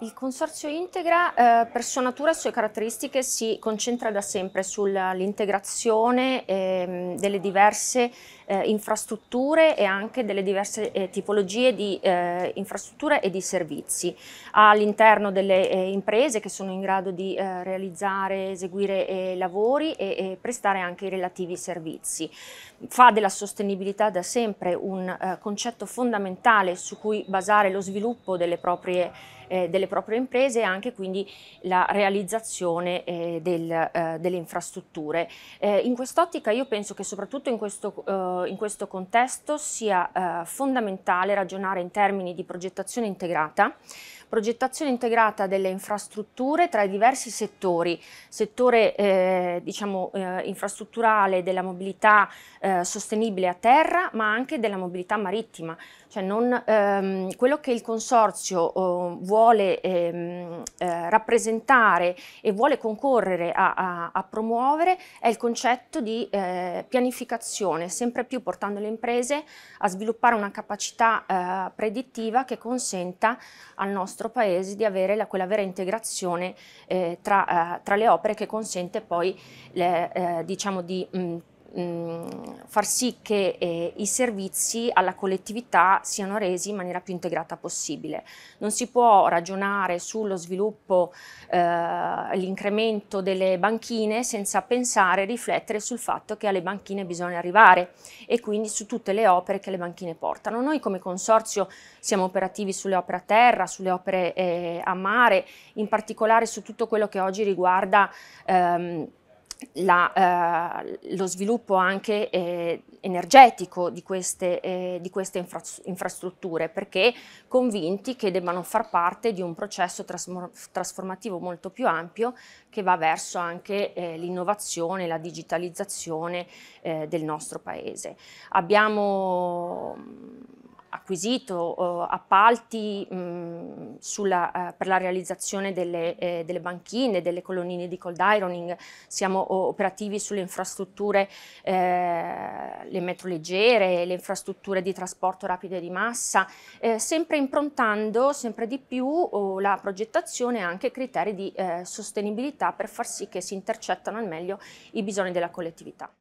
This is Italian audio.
Il Consorzio Integra eh, per sua natura e sue caratteristiche si concentra da sempre sull'integrazione eh, delle diverse eh, infrastrutture e anche delle diverse eh, tipologie di eh, infrastrutture e di servizi all'interno delle eh, imprese che sono in grado di realizzare, eseguire lavori e, e, prestare anche i relativi servizi. Fa della sostenibilità da sempre un concetto fondamentale su cui basare lo sviluppo delle proprie eh, delle proprie imprese e anche quindi la realizzazione eh, del, eh, delle infrastrutture. Eh, in quest'ottica io penso che soprattutto in questo, eh, in questo contesto sia eh, fondamentale ragionare in termini di progettazione integrata progettazione integrata delle infrastrutture tra i diversi settori, settore eh, diciamo, eh, infrastrutturale della mobilità eh, sostenibile a terra, ma anche della mobilità marittima. Cioè non, ehm, quello che il consorzio oh, vuole ehm, eh, rappresentare e vuole concorrere a, a, a, promuovere è il concetto di eh, pianificazione, sempre più portando le imprese a sviluppare una capacità eh, predittiva che consenta al nostro nostro Paese di avere la, quella vera integrazione eh, tra, eh, tra, le opere che consente poi le, eh, diciamo di mh, mh, far sì che eh, i servizi alla collettività siano resi in maniera più integrata possibile. Non si può ragionare sullo sviluppo, eh, l'incremento delle banchine senza pensare e riflettere sul fatto che alle banchine bisogna arrivare e quindi su tutte le opere che le banchine portano. Noi come consorzio siamo operativi sulle opere a terra, sulle opere eh, a mare, in particolare su tutto quello che oggi riguarda ehm, la, eh, lo sviluppo anche eh, energetico di queste, eh, di queste infra infrastrutture perché convinti che debbano far parte di un processo trasformativo molto più ampio che va verso anche eh, l'innovazione, e la digitalizzazione eh, del nostro paese. Abbiamo acquisito eh, appalti mh, mm, sulla, eh, per la realizzazione delle, eh, delle, banchine, delle colonnine di cold ironing, siamo operativi sulle infrastrutture, le metro leggere, le infrastrutture di trasporto rapido e di massa, sempre improntando sempre di più oh, la progettazione e anche criteri di sostenibilità per far sì che si intercettano al meglio i bisogni della collettività.